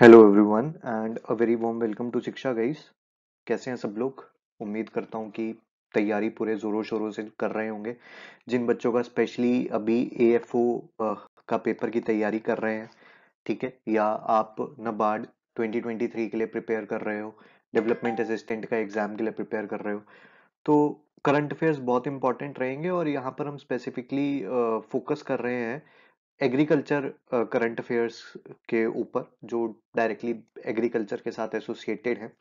hello everyone and a very warm welcome to शिक्षा guys कैसे हैं सब लोग उम्मीद करता हूँ कि तैयारी पूरे ज़ोरों शोरों से कर रहे होंगे जिन बच्चों का स्पेशली अभी ए का पेपर की तैयारी कर रहे हैं ठीक है या आप नबार्ड 2023 के लिए प्रिपेयर कर रहे हो डेवलपमेंट असिस्टेंट का एग्ज़ाम के लिए प्रिपेयर कर रहे हो तो करंट अफेयर्स बहुत इंपॉर्टेंट रहेंगे और यहाँ पर हम स्पेसिफिकली फोकस कर रहे हैं एग्रीकल्चर करंट अफेयर्स के ऊपर जो डायरेक्टली एग्रीकल्चर के साथ एसोसिएटेड है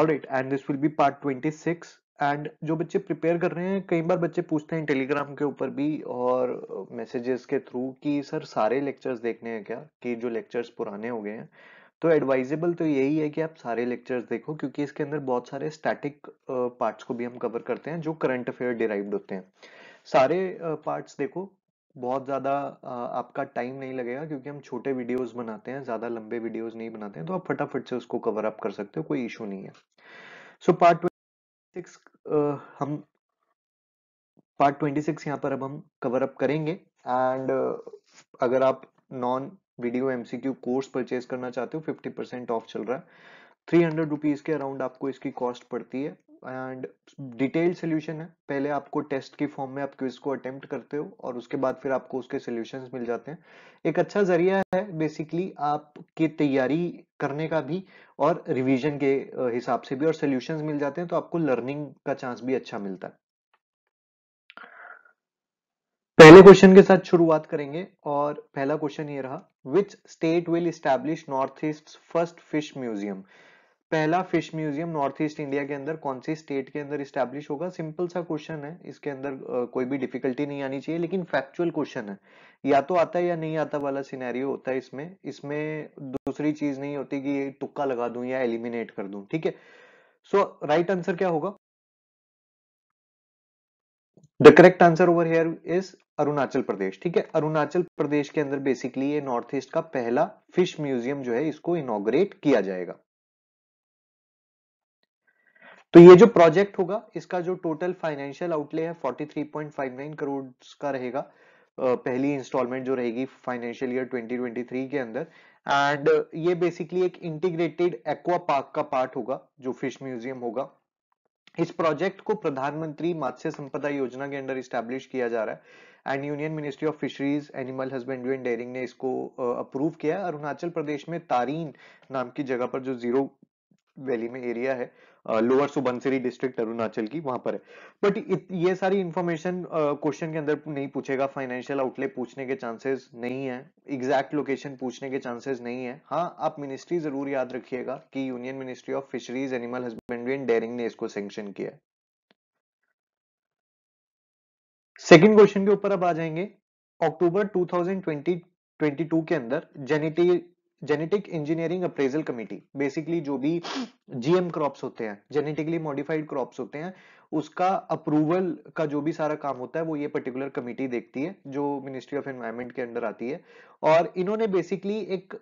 all right and this will be part 26 and जो बच्चे प्रिपेयर कर रहे हैं कई बार बच्चे पूछते हैं टेलीग्राम के ऊपर भी और मैसेजेस uh, के थ्रू कि सर सारे लेक्चर्स देखने हैं क्या कि जो लेक्चर्स पुराने हो गए हैं तो एडवाइजेबल तो यही है कि आप सारे लेक्चर्स देखो क्योंकि इसके अंदर बहुत सारे स्टैटिक पार्ट्स uh, को भी हम कवर करते हैं जो करंट अफेयर डिराइव्ड होते हैं सारे पार्ट्स uh, देखो बहुत ज़्यादा आपका टाइम नहीं लगेगा क्योंकि हम छोटे वीडियोस बनाते हैं ज़्यादा लंबे वीडियोस नहीं बनाते हैं तो आप फटाफट से उसको कवर अप कर सकते हो कोई इशू नहीं है सो पार्ट ट्वेंटी सिक्स हम पार्ट ट्वेंटी सिक्स यहाँ पर अब हम कवर अप करेंगे एंड uh, अगर आप non video MCQ course purchase करना चाहते हो फिफ्टी परसेंट ऑफ चल रहा है थ्री हंड्रेड रुपीज़ के अराउंड आपको इसकी कॉस्ट पड़ती है एंड डिटेल्ड सोल्यूशन है पहले आपको टेस्ट की फॉर्म में आप क्विज को अटेम्प्ट करते हो और उसके बाद फिर आपको उसके सोल्यूशन मिल जाते हैं एक अच्छा जरिया है बेसिकली आपकी तैयारी करने का भी और रिविजन के हिसाब से भी और सोल्यूशन मिल जाते हैं तो आपको लर्निंग का चांस भी अच्छा मिलता है पहले क्वेश्चन के साथ शुरुआत करेंगे और पहला क्वेश्चन ये रहा which state will establish north east first fish museum पहला fish museum north east India के अंदर कौन सी स्टेट के अंदर स्टैब्लिश होगा सिंपल सा क्वेश्चन है इसके अंदर कोई भी डिफिकल्टी नहीं आनी चाहिए लेकिन फैक्चुअल क्वेश्चन है या तो आता है या नहीं आता वाला सिनेरियो होता है इसमें इसमें दूसरी चीज नहीं होती कि तुक्का लगा दू या एलिमिनेट कर दू ठीक है सो राइट आंसर क्या होगा the correct answer over here is Arunachal Pradesh ठीक है अरुणाचल प्रदेश के अंदर बेसिकली ये नॉर्थ ईस्ट का पहला फिश म्यूजियम जो है इसको इनोग्रेट किया जाएगा तो ये जो प्रोजेक्ट होगा इसका जो टोटल फाइनेंशियल आउटले है 43.59 करोड़ का रहेगा पहली इंस्टॉलमेंट जो रहेगी फाइनेंशियल ईयर 2023 के अंदर एंड ये बेसिकली एक इंटीग्रेटेड एक्वा पार्क का पार्ट होगा जो फिश म्यूजियम होगा इस प्रोजेक्ट को प्रधानमंत्री मत्स्य संपदा योजना के अंदर स्टैब्लिश किया जा रहा है and union ministry of fisheries animal husbandry and dairying ने इसको अप्रूव किया अरुणाचल प्रदेश में तारीन नाम की जगह पर जो जीरो वैली में एरिया है लोअर सुबनसिरी डिस्ट्रिक्ट अरुणाचल की वहां पर है बट ये सारी इंफॉर्मेशन क्वेश्चन के अंदर नहीं पूछेगा फाइनेंशियल आउटले पूछने के चांसेस नहीं है एग्जैक्ट लोकेशन पूछने के चांसेस नहीं है हाँ आप मिनिस्ट्री जरूर याद रखिएगा कि union ministry of fisheries animal husbandry and dairying ने इसको सेंक्शन किया सेकेंड क्वेश्चन के ऊपर अब आ जाएंगे अक्टूबर टू 22 के अंदर genetic genetic engineering appraisal committee basically जो भी जीएम क्रॉप्स होते हैं जेनेटिकली मॉडिफाइड क्रॉप्स होते हैं उसका अप्रूवल का जो भी सारा काम होता है वो ये पर्टिकुलर कमेटी देखती है जो मिनिस्ट्री ऑफ एनवायरमेंट के अंडर आती है और इन्होंने बेसिकली एक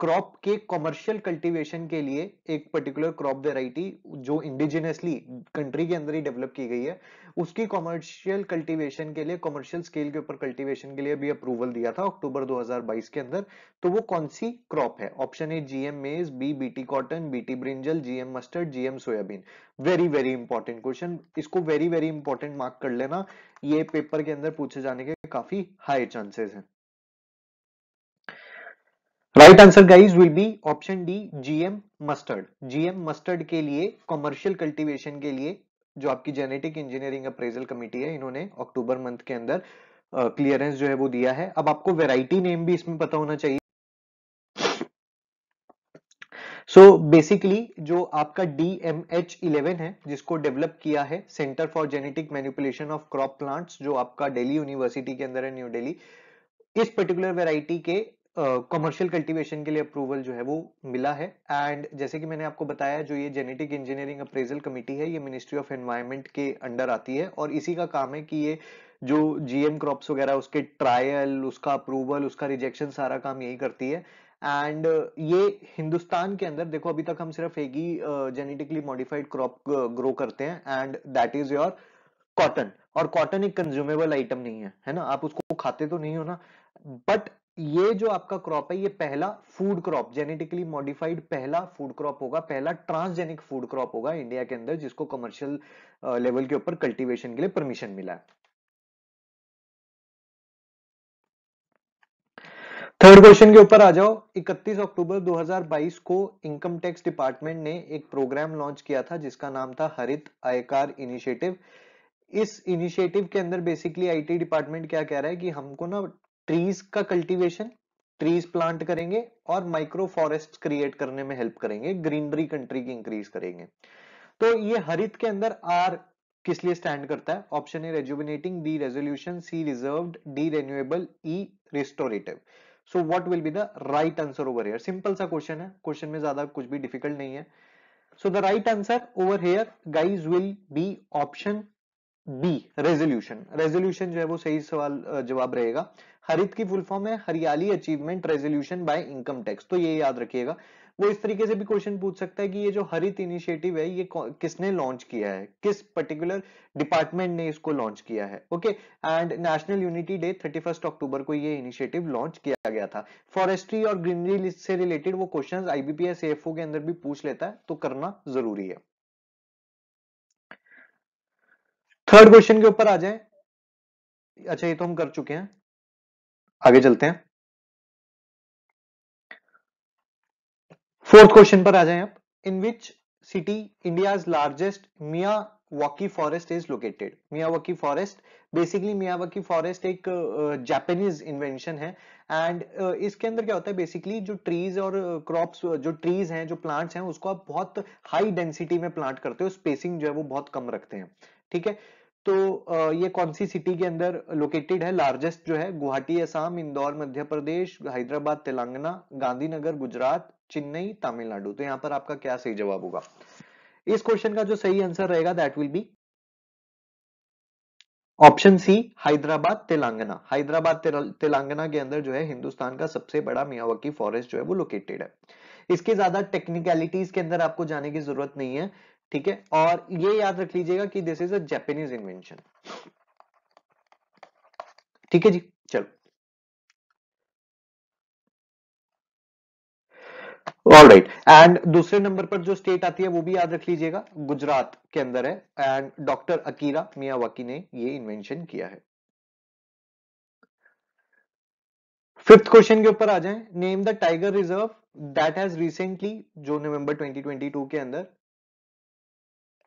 क्रॉप के कॉमर्शियल कल्टीवेशन के लिए एक पर्टिकुलर क्रॉप वेराइटी जो इंडिजिनियसली कंट्री के अंदर ही डेवलप की गई है उसकी कॉमर्शियल कल्टीवेशन के लिए कॉमर्शियल स्केल के ऊपर कल्टीवेशन के लिए भी अप्रूवल दिया था अक्टूबर 2022 के अंदर तो वो कौन सी क्रॉप है option A GM maize B BT cotton BT brinjal GM mustard GM soybean very very important question इसको वेरी वेरी इंपॉर्टेंट मार्क कर लेना ये पेपर के अंदर पूछे जाने के काफी हाई चांसेस हैं right answer guys will be option D GM mustard GM mustard के लिए कॉमर्शियल कल्टिवेशन के लिए जो आपकी जेनेटिक इंजीनियरिंग अप्रेजल कमिटी है इन्होंने अक्टूबर मंथ के अंदर क्लियरेंस uh, जो है वो दिया है अब आपको वेराइटी नेम भी इसमें पता होना चाहिए सो so, बेसिकली जो आपका डी एम एच इलेवन है जिसको डेवलप किया है centre for genetic manipulation of crop plants जो आपका दिल्ली यूनिवर्सिटी के अंदर है न्यू दिल्ली इस पर्टिकुलर वेराइटी के कमर्शियल uh, कल्टीवेशन के लिए अप्रूवल जो है वो मिला है एंड जैसे कि मैंने आपको बताया जो ये जेनेटिक इंजीनियरिंग अप्रेजल कमेटी है ये मिनिस्ट्री ऑफ एनवायरनमेंट के अंडर आती है और इसी का काम है कि ये जो जीएम क्रॉप्स वगैरह उसके ट्रायल उसका अप्रूवल उसका रिजेक्शन सारा काम यही करती है एंड ये हिंदुस्तान के अंदर देखो अभी तक हम सिर्फ एक ही जेनेटिकली मॉडिफाइड क्रॉप ग्रो करते हैं and that is your cotton और कॉटन एक कंज्यूमेबल आइटम नहीं है है ना आप उसको खाते तो नहीं हो ना बट ये जो आपका क्रॉप है ये पहला फूड क्रॉप जेनेटिकली मॉडिफाइड पहला फूड क्रॉप होगा पहला ट्रांसजेनिक फूड क्रॉप होगा इंडिया के अंदर जिसको कमर्शियल लेवल के ऊपर कल्टीवेशन के लिए परमिशन मिला है थर्ड क्वेश्चन के ऊपर आ जाओ 31 अक्टूबर 2022 को इनकम टैक्स डिपार्टमेंट ने एक प्रोग्राम लॉन्च किया था जिसका नाम था हरित आयकार इनिशिएटिव इस इनिशिएटिव के अंदर बेसिकली आईटी डिपार्टमेंट क्या कह रहा है कि हमको ना ट्रीज का कल्टीवेशन ट्रीज प्लांट करेंगे और माइक्रो फॉरेस्ट क्रिएट करने में हेल्प करेंगे ग्रीनरी कंट्री की इंक्रीज करेंगे तो ये हरित के अंदर आर किस लिए स्टैंड करता है option A rejuvenating B resolution C reserve D renewable E restorative so what will be the right answer over here simple सा क्वेश्चन है क्वेश्चन में ज्यादा कुछ भी डिफिकल्ट नहीं है so the right answer over here guys will be option B resolution resolution जो है वो सही सवाल जवाब रहेगा हरित की फुल फॉर्म है Hariyali achievement resolution by income tax तो ये याद रखिएगा वो इस तरीके से भी क्वेश्चन पूछ सकता है कि ये जो हरित इनिशिएटिव है ये किसने लॉन्च किया है किस पर्टिकुलर डिपार्टमेंट ने इसको लॉन्च किया है okay and national unity day 31 October को ये इनिशिएटिव लॉन्च किया गया था फॉरेस्ट्री और ग्रीनरी से रिलेटेड वो क्वेश्चन आईबीपीएस एफ के अंदर भी पूछ लेता है तो करना जरूरी है थर्ड क्वेश्चन के ऊपर आ जाए अच्छा ये तो हम कर चुके हैं आगे चलते हैं फोर्थ क्वेश्चन पर आ जाए आप in which city India largest Miyawaki forest is located Miyawaki forest basically Miyawaki forest एक जापानीज इन्वेंशन है एंड uh, इसके अंदर क्या होता है बेसिकली जो ट्रीज और क्रॉप्स uh, जो ट्रीज हैं जो प्लांट्स हैं उसको आप बहुत हाई डेंसिटी में प्लांट करते हो स्पेसिंग जो है वो बहुत कम रखते हैं ठीक है तो ये कौन सी सिटी के अंदर लोकेटेड है लार्जेस्ट जो है गुवाहाटी असम इंदौर मध्य प्रदेश हैदराबाद तेलंगाना गांधीनगर गुजरात चेन्नई तमिलनाडु तो यहां पर आपका क्या सही जवाब होगा इस क्वेश्चन का जो सही आंसर रहेगा that will be option C Hyderabad Telangana Hyderabad Telangana के अंदर जो है हिंदुस्तान का सबसे बड़ा मियावाकी फॉरेस्ट जो है वो लोकेटेड है इसके ज्यादा टेक्निकलिटीज के अंदर आपको जाने की जरूरत नहीं है ठीक है और ये याद रख लीजिएगा कि this is a Japanese invention ठीक है जी चलो ऑल राइट एंड दूसरे नंबर पर जो स्टेट आती है वो भी याद रख लीजिएगा गुजरात के अंदर है एंड डॉक्टर अकीरा मियावाकी ने ये इन्वेंशन किया है फिफ्थ क्वेश्चन के ऊपर आ जाएं name the tiger reserve that has recently जो नवंबर 2022 के अंदर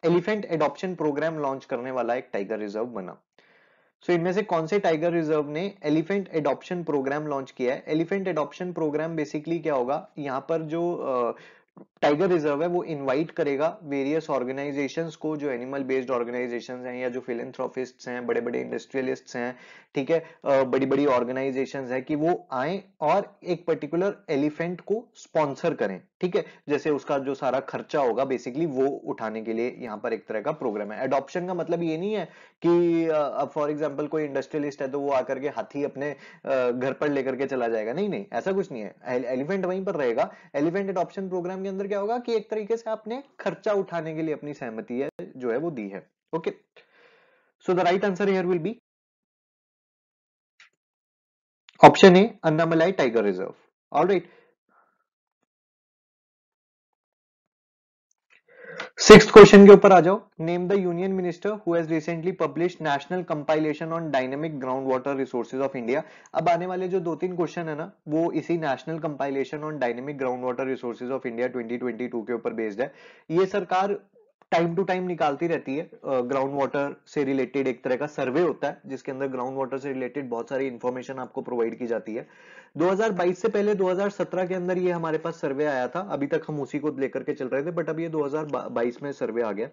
एलिफेंट एडॉप्शन प्रोग्राम लॉन्च करने वाला एक टाइगर रिजर्व बना सो so, इनमें से कौन से टाइगर रिजर्व ने एलिफेंट एडॉप्शन प्रोग्राम लॉन्च किया है एलिफेंट एडॉप्शन प्रोग्राम बेसिकली क्या होगा यहाँ पर जो टाइगर रिजर्व है वो इनवाइट करेगा वेरियस ऑर्गेनाइजेशन को जो एनिमल बेस्ड ऑर्गेनाइजेशन हैं या जो फिलेंथ्रोफिस्ट हैं बड़े बड़े इंडस्ट्रियलिस्ट हैं ठीक है बड़ी बड़ी ऑर्गेनाइजेशंस हैं कि वो आए और एक पर्टिकुलर एलिफेंट को स्पॉन्सर करें ठीक है जैसे उसका जो सारा खर्चा होगा बेसिकली वो उठाने के लिए यहाँ पर एक तरह का प्रोग्राम है एडॉप्शन का मतलब ये नहीं है कि अब फॉर एग्जाम्पल कोई इंडस्ट्रियलिस्ट है तो वो आकर के हाथी अपने घर पर लेकर के चला जाएगा नहीं नहीं ऐसा कुछ नहीं है एलिफेंट वहीं पर रहेगा एलिफेंट एडॉप्शन प्रोग्राम के अंदर क्या होगा कि एक तरीके से आपने खर्चा उठाने के लिए अपनी सहमति है जो है वो दी है okay so the right answer here will be option A Annamalai tiger reserve all right six question के ऊपर आ जाओ name the union minister who has recently publish national compilation on dynamic ground water resources of India अब आने वाले जो दो तीन क्वेश्चन है ना वो इसी national compilation on dynamic ground water resources of India 2022 के ऊपर बेस्ड है ये सरकार टाइम टू टाइम निकालती रहती है ग्राउंड uh, वाटर से रिलेटेड एक तरह का सर्वे होता है जिसके अंदर ग्राउंड वाटर से रिलेटेड बहुत सारी इन्फॉर्मेशन आपको प्रोवाइड की जाती है 2022 से पहले 2017 के अंदर ये हमारे पास सर्वे आया था अभी तक हम उसी को लेकर के चल रहे थे बट अब ये 2022 में सर्वे आ गया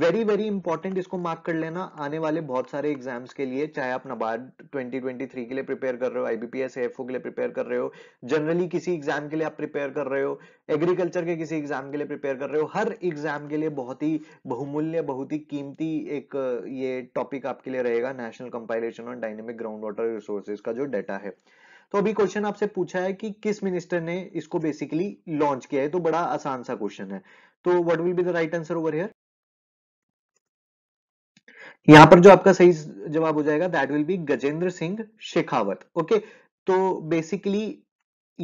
वेरी वेरी इंपॉर्टेंट इसको मार्क कर लेना आने वाले बहुत सारे एग्जाम्स के लिए चाहे आप नबार्ड 2023 के लिए प्रिपेयर कर रहे हो आईबीपीएस एफ के लिए प्रिपेयर कर रहे हो जनरली किसी एग्जाम के लिए आप प्रिपेयर कर रहे हो एग्रीकल्चर के किसी एग्जाम के लिए प्रिपेयर कर रहे हो हर एग्जाम के लिए बहुत ही बहुमूल्य बहुत ही कीमती एक ये टॉपिक आपके लिए रहेगा national compilation on dynamic ground water resources का जो डाटा है तो अभी क्वेश्चन आपसे पूछा है कि किस मिनिस्टर ने इसको बेसिकली लॉन्च किया है तो बड़ा आसान सा क्वेश्चन है तो what will be the right answer over here यहां पर जो आपका सही जवाब हो जाएगा that will be Gajendra Singh Shekhawat okay तो बेसिकली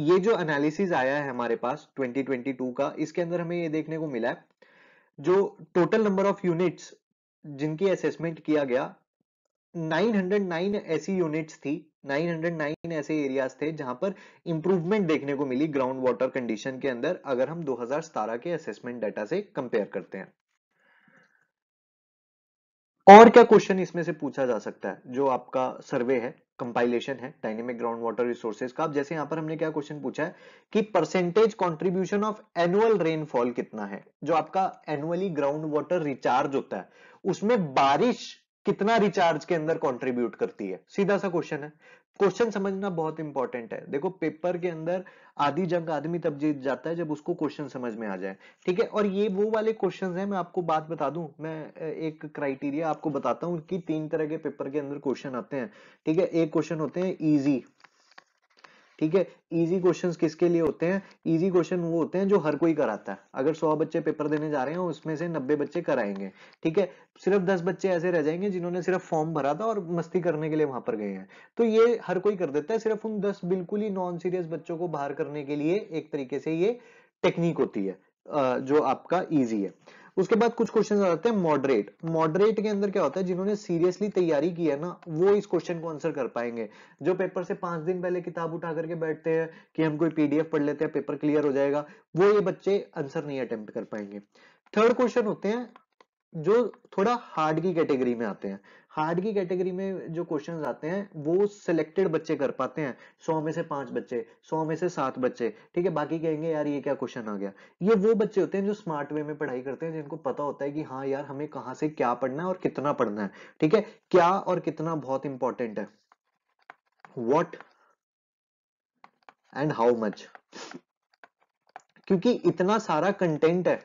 ये जो एनालिसिस आया है हमारे पास 2022 का इसके अंदर हमें ये देखने को मिला है जो टोटल नंबर ऑफ यूनिट्स जिनकी असेसमेंट किया गया 909 ऐसी यूनिट्स थी 909 ऐसे एरियाज थे जहां पर इंप्रूवमेंट देखने को मिली ग्राउंड वाटर कंडीशन के अंदर अगर हम दो के असेसमेंट डाटा से कंपेयर करते हैं और क्या क्वेश्चन इसमें से पूछा जा सकता है जो आपका सर्वे है कंपाइलेशन है डायनेमिक ग्राउंड वाटर रिसोर्सेज का जैसे यहां पर हमने क्या क्वेश्चन पूछा है कि percentage contribution of annual rainfall कितना है जो आपका एनुअली ग्राउंड वाटर रिचार्ज होता है उसमें बारिश कितना रिचार्ज के अंदर कंट्रीब्यूट करती है सीधा सा क्वेश्चन है क्वेश्चन समझना बहुत इंपॉर्टेंट है देखो पेपर के अंदर आधी जंग आदमी तब जीत जाता है जब उसको क्वेश्चन समझ में आ जाए ठीक है और ये वो वाले क्वेश्चंस हैं मैं आपको बात बता दूं मैं एक क्राइटेरिया आपको बताता हूं कि तीन तरह के पेपर के अंदर क्वेश्चन आते हैं ठीक है एक क्वेश्चन होते हैं इजी ठीक है इजी क्वेश्चंस किसके लिए होते हैं इजी क्वेश्चन वो होते हैं जो हर कोई कराता है अगर सौ बच्चे पेपर देने जा रहे हैं उसमें से नब्बे बच्चे कराएंगे ठीक है सिर्फ दस बच्चे ऐसे रह जाएंगे जिन्होंने सिर्फ फॉर्म भरा था और मस्ती करने के लिए वहां पर गए हैं तो ये हर कोई कर देता है सिर्फ उन दस बिल्कुल ही नॉन सीरियस बच्चों को बाहर करने के लिए एक तरीके से ये टेक्निक होती है जो आपका ईजी है उसके बाद कुछ क्वेश्चन आते हैं मॉडरेट मॉडरेट के अंदर क्या होता है जिन्होंने सीरियसली तैयारी की है ना वो इस क्वेश्चन को आंसर कर पाएंगे जो पेपर से पांच दिन पहले किताब उठा करके बैठते हैं कि हम कोई पीडीएफ पढ़ लेते हैं पेपर क्लियर हो जाएगा वो ये बच्चे आंसर नहीं अटेम्प्ट कर पाएंगे थर्ड क्वेश्चन होते हैं जो थोड़ा हार्ड की कैटेगरी में आते हैं हार्ड की कैटेगरी में जो क्वेश्चन आते हैं वो सिलेक्टेड बच्चे कर पाते हैं सौ में से पांच बच्चे सौ में से सात बच्चे ठीक है बाकी कहेंगे यार ये क्या क्वेश्चन आ गया ये वो बच्चे होते हैं जो स्मार्ट वे में पढ़ाई करते हैं जिनको पता होता है कि हाँ यार हमें कहाँ से क्या पढ़ना है और कितना पढ़ना है ठीक है क्या और कितना बहुत इंपॉर्टेंट है वॉट एंड हाउ मच क्योंकि इतना सारा कंटेंट है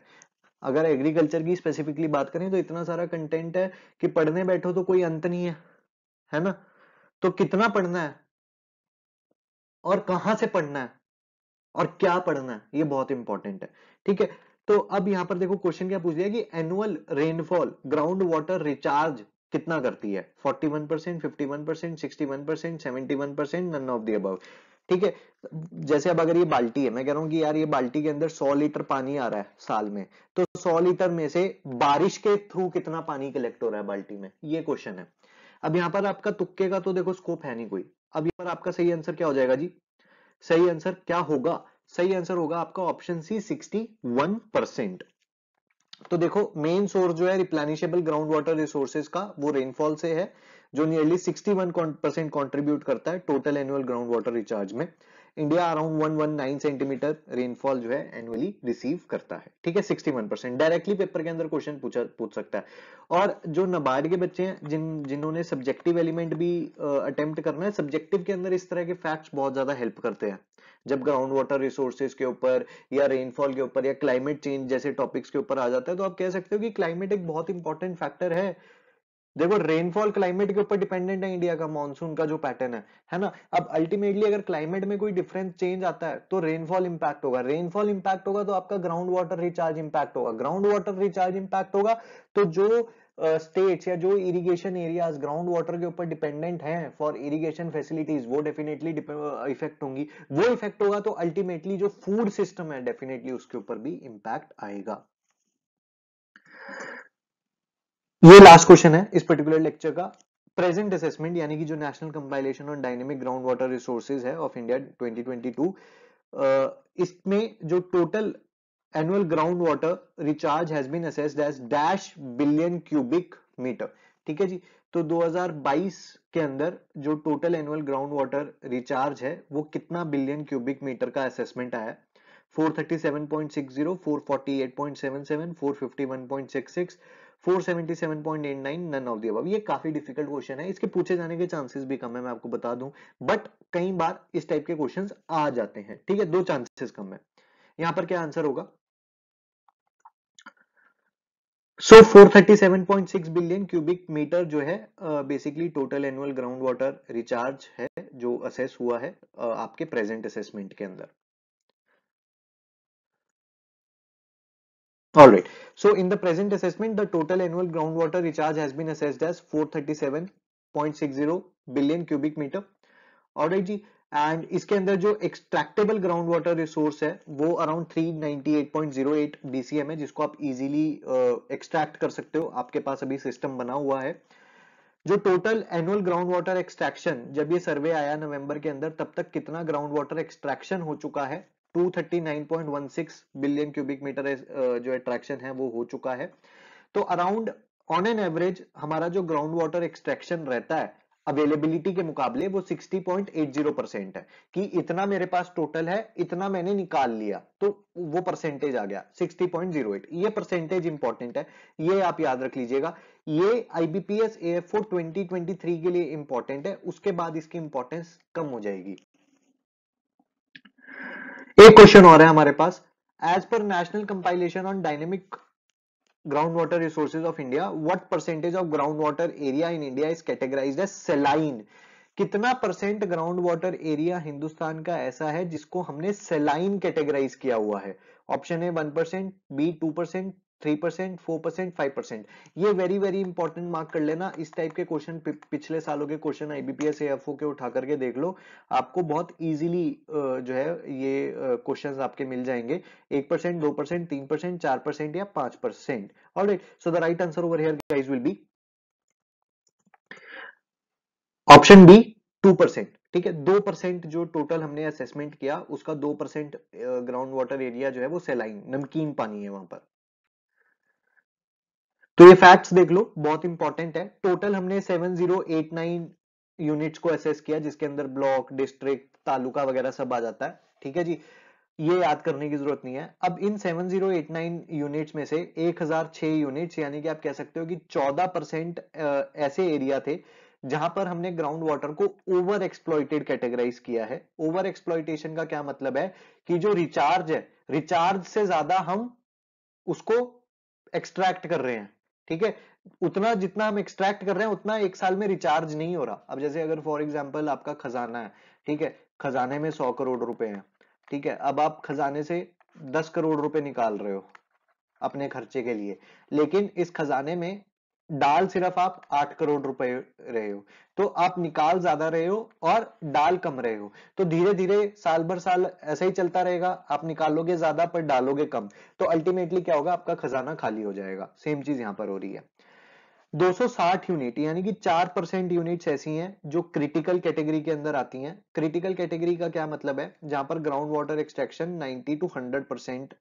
अगर एग्रीकल्चर की स्पेसिफिकली बात करें तो इतना सारा कंटेंट है कि पढ़ने बैठो तो कोई अंत नहीं है है ना तो कितना पढ़ना है और कहां से पढ़ना है और क्या पढ़ना है ये बहुत इंपॉर्टेंट है ठीक है तो अब यहां पर देखो क्वेश्चन क्या पूछ दिया कि annual rainfall ground water recharge कितना करती है 41 percent fifty one percent sixty one percent seventy one percent none of the above ठीक है जैसे अब अगर ये बाल्टी है मैं कह रहा हूँ कि यार ये बाल्टी के अंदर 100 लीटर पानी आ रहा है साल में तो 100 लीटर में से बारिश के थ्रू कितना पानी कलेक्ट हो रहा है बाल्टी में ये क्वेश्चन है अब यहाँ पर आपका तुक्के का तो देखो स्कोप है नहीं कोई अब यहाँ पर आपका सही आंसर क्या हो जाएगा जी सही आंसर क्या होगा सही आंसर होगा आपका option C sixty one percent तो देखो मेन सोर्स जो है रिप्लेनिशेबल ग्राउंड वाटर रिसोर्सेज का वो रेनफॉल से है जो नियरली 61 परसेंट कॉन्ट्रीब्यूट करता है total annual ground water recharge में इंडिया अराउंड 119 सेंटीमीटर रेनफॉल जो है एनुअली रिसीव करता है ठीक है 61 परसेंट डायरेक्टली पेपर के अंदर क्वेश्चन पूछा पूछ सकता है और जो नबार्ड के बच्चे हैं जिन जिन्होंने सब्जेक्टिव एलिमेंट भी अटेम्प्ट करना है सब्जेक्टिव के अंदर इस तरह के फैक्ट्स बहुत ज्यादा हेल्प करते हैं जब ग्राउंड वाटर रिसोर्सेज के ऊपर या रेनफॉल के ऊपर या क्लाइमेट चेंज जैसे टॉपिक्स के ऊपर आ जाता है तो आप कह सकते हो कि क्लाइमेट एक बहुत इंपॉर्टेंट फैक्टर है देखो रेनफॉल क्लाइमेट के ऊपर डिपेंडेंट है इंडिया का मानसून का जो पैटर्न है है ना अब अल्टीमेटली अगर क्लाइमेट में कोई डिफरेंस चेंज आता है तो रेनफॉल इंपैक्ट होगा रेनफॉल इंपैक्ट होगा तो आपका ग्राउंड वाटर रिचार्ज इंपैक्ट होगा ग्राउंड वाटर रिचार्ज इंपैक्ट होगा तो जो स्टेट्स uh, या जो इरिगेशन एरियाज ग्राउंड वाटर के ऊपर डिपेंडेंट हैं फॉर इरिगेशन फैसिलिटीज वो डेफिनेटली इफेक्ट होंगी वो इफेक्ट होगा तो अल्टीमेटली जो फूड सिस्टम है डेफिनेटली उसके ऊपर भी इम्पैक्ट आएगा ये लास्ट क्वेश्चन है इस पर्टिकुलर लेक्चर का प्रेजेंट असेसमेंट यानी कि जो national compilation on dynamic ground water resources है ऑफ इंडिया 2022 इसमें जो total annual ground water recharge has been assessed as dash billion cubic metre ठीक है जी तो 2022 के अंदर जो total annual ground water recharge है वो कितना बिलियन क्यूबिक मीटर का असेसमेंट आया 437.60, 448.77, 451.66 477.89 ये काफी है इसके पूछे जाने के भी कम है मैं आपको बता दूं कई बार इस के आ जाते हैं ठीक है दो कम है यहां पर क्या आंसर होगा so so, 437.6 billion cubic metre जो है basically total annual ground water recharge है जो असेस हुआ है uh, आपके प्रेजेंट असेसमेंट के अंदर all right so in the present assessment the total annual groundwater recharge has been assessed as 437.60 billion cubic meter all right ji and इसके अंदर जो एक्सट्रैक्टेबल ग्राउंड वाटर रिसोर्स है वो अराउंड 398.08 बीसीएम है जिसको आप इजीली एक्सट्रैक्ट uh, कर सकते हो आपके पास अभी सिस्टम बना हुआ है जो total annual ground water extraction जब ये सर्वे आया नवंबर के अंदर तब तक कितना ग्राउंड वाटर एक्सट्रैक्शन हो चुका है 239.16 बिलियन क्यूबिक मीटर जो एट्रैक्शन है वो हो चुका है तो अराउंड ऑन एन एवरेज हमारा जो ग्राउंड वाटर एक्सट्रैक्शन रहता है अवेलेबिलिटी के मुकाबले वो 60.80 परसेंट है कि इतना मेरे पास टोटल है इतना मैंने निकाल लिया तो वो परसेंटेज आ गया 60.08 ये परसेंटेज इंपॉर्टेंट है ये आप याद रख लीजिएगा ये आईबीपीएस एएफ 2023 के लिए इंपॉर्टेंट है उसके बाद इसकी इंपॉर्टेंस कम हो जाएगी एक क्वेश्चन और है हमारे पास as per national compilation on dynamic ground water resources of India what percentage of ground water area in India is categorise as saline कितना percent ground water area Hindustan का ऐसा है जिसको हमने सेलाइन कैटेगराइज किया हुआ है option A one percent B two percent three percent four percent five percent ये वेरी वेरी इंपॉर्टेंट मार्क कर लेना इस टाइप के क्वेश्चन पिछले सालों के क्वेश्चन आईबीपीएस एफ के उठा करके देख लो आपको बहुत इजीली जो है ये क्वेश्चन आपके मिल जाएंगे एक परसेंट दो परसेंट तीन परसेंट चार परसेंट या पांच परसेंट और so the right answer over here guys will be option B two percent ठीक है दो परसेंट जो टोटल हमने असेसमेंट किया उसका दो परसेंट ग्राउंड वाटर एरिया जो है वो सेलाइन नमकीन पानी है वहां पर तो ये फैक्ट्स देख लो बहुत इंपॉर्टेंट है टोटल हमने 7089 यूनिट्स को असेस किया जिसके अंदर ब्लॉक डिस्ट्रिक्ट तालुका वगैरह सब आ जाता है ठीक है जी ये याद करने की जरूरत नहीं है अब इन 7089 यूनिट्स में से 1006 यूनिट्स यानी कि आप कह सकते हो कि 14 परसेंट ऐसे एरिया थे जहां पर हमने ग्राउंड वाटर को ओवर एक्सप्लॉइटेड कैटेगराइज किया है ओवर एक्सप्लॉइटेशन का क्या मतलब है कि जो रिचार्ज है रिचार्ज से ज्यादा हम उसको एक्सट्रैक्ट कर रहे हैं ठीक है उतना जितना हम एक्सट्रैक्ट कर रहे हैं उतना एक साल में रिचार्ज नहीं हो रहा अब जैसे अगर फॉर एग्जाम्पल आपका खजाना है ठीक है खजाने में सौ करोड़ रुपए हैं ठीक है अब आप खजाने से दस करोड़ रुपए निकाल रहे हो अपने खर्चे के लिए लेकिन इस खजाने में डाल सिर्फ आप आठ करोड़ रुपए रहे हो तो आप निकाल ज्यादा रहे हो और डाल कम रहे हो तो धीरे धीरे साल भर साल ऐसा ही चलता रहेगा आप निकालोगे ज्यादा पर डालोगे कम तो अल्टीमेटली क्या होगा आपका खजाना खाली हो जाएगा सेम चीज यहां पर हो रही है 260 यूनिट यानी कि 4 परसेंट यूनिट ऐसी हैं जो क्रिटिकल कैटेगरी के अंदर आती हैं क्रिटिकल कैटेगरी का क्या मतलब है जहां पर ground water extraction 90 to 100 percent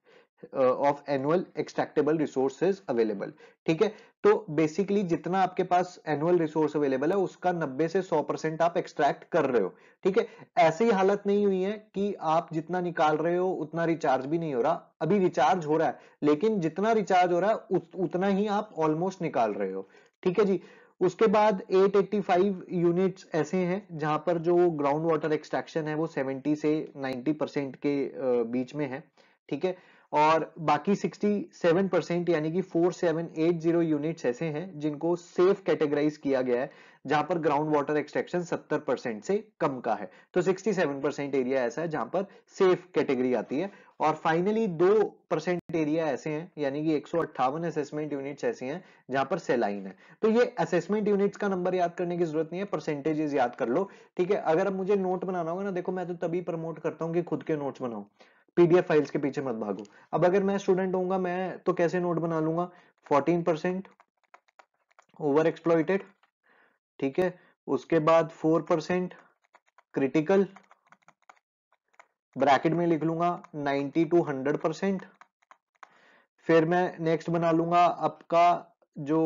of annual extractable resources available ठीक है तो बेसिकली जितना आपके पास एनुअल रिसोर्स अवेलेबल है उसका 90 से 100 परसेंट आप एक्सट्रैक्ट कर रहे हो ठीक है ऐसी हालत नहीं हुई है कि आप जितना निकाल रहे हो उतना रिचार्ज भी नहीं हो रहा अभी रिचार्ज हो रहा है लेकिन जितना रिचार्ज हो रहा है उत, उतना ही आप ऑलमोस्ट निकाल रहे हो ठीक है जी उसके बाद 885 यूनिट्स ऐसे हैं जहां पर जो ग्राउंड वाटर एक्सट्रैक्शन है वो 70 से 90 परसेंट के बीच में है ठीक है और बाकी 67 परसेंट यानी कि 4780 यूनिट्स ऐसे हैं जिनको सेफ कैटेगराइज किया गया है जहां पर ग्राउंड वाटर एक्सट्रैक्शन 70 परसेंट से कम का है तो 67 परसेंट एरिया ऐसा है जहां पर सेफ कैटेगरी आती है और फाइनली दो परसेंट एरिया ऐसे हैं यानी कि एक असेसमेंट यूनिट्स ऐसे हैं जहां पर सेलाइन है तो ये असेसमेंट यूनिट्स का नंबर याद करने की जरूरत नहीं है परसेंटेजेस याद कर लो ठीक है अगर अब मुझे नोट बनाना होगा ना देखो मैं तो तभी प्रमोट करता हूँ कि खुद के नोट्स बनाऊ पीडीएफ फाइल्स के पीछे मत भागो अब अगर मैं स्टूडेंट होऊंगा मैं तो कैसे नोट बना लूंगा फोर्टीन परसेंट ओवर एक्सप्लॉइटेड ठीक है उसके बाद फोर परसेंट क्रिटिकल ब्रैकेट में लिख लूंगा 90 टू 100 परसेंट फिर मैं नेक्स्ट बना लूंगा आपका जो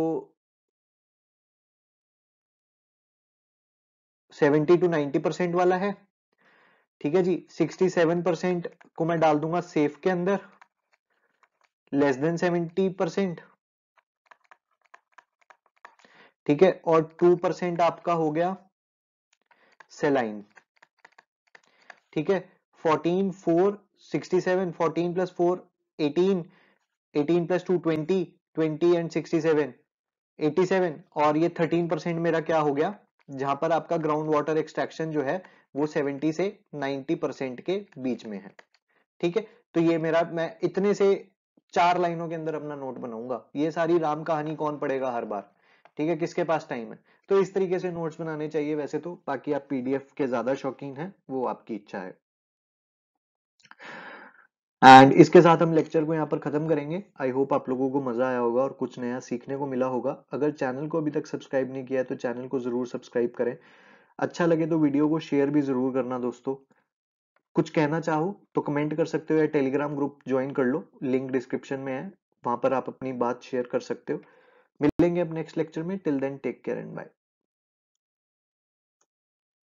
70 टू 90 परसेंट वाला है ठीक है जी 67 परसेंट को मैं डाल दूंगा सेफ के अंदर लेस देन 70 परसेंट ठीक है और 2 परसेंट आपका हो गया सेलाइन ठीक है 14 4 67 14 प्लस 4 18 18 प्लस 2 20 20 एंड 67 87 और ये 13 परसेंट मेरा क्या हो गया जहां पर आपका ग्राउंड वाटर एक्सट्रैक्शन जो है वो 70 से 90 परसेंट के बीच में है ठीक है तो ये मेरा मैं इतने से चार लाइनों के अंदर अपना नोट बनाऊंगा ये सारी राम कहानी कौन पड़ेगा हर बार ठीक है किसके पास टाइम है तो इस तरीके से नोट्स बनाने चाहिए वैसे तो बाकी आप पीडीएफ के ज्यादा शौकीन हैं वो आपकी इच्छा है एंड इसके साथ हम लेक्चर को यहाँ पर खत्म करेंगे आई होप आप लोगों को मजा आया होगा और कुछ नया सीखने को मिला होगा अगर चैनल को अभी तक सब्सक्राइब नहीं किया है तो चैनल को जरूर सब्सक्राइब करें अच्छा लगे तो वीडियो को शेयर भी जरूर करना दोस्तों कुछ कहना चाहो तो कमेंट कर सकते हो या टेलीग्राम ग्रुप ज्वाइन कर लो लिंक डिस्क्रिप्शन में है वहां पर आप अपनी बात शेयर कर सकते हो मिलेंगे अब नेक्स्ट लेक्चर में till then take care and bye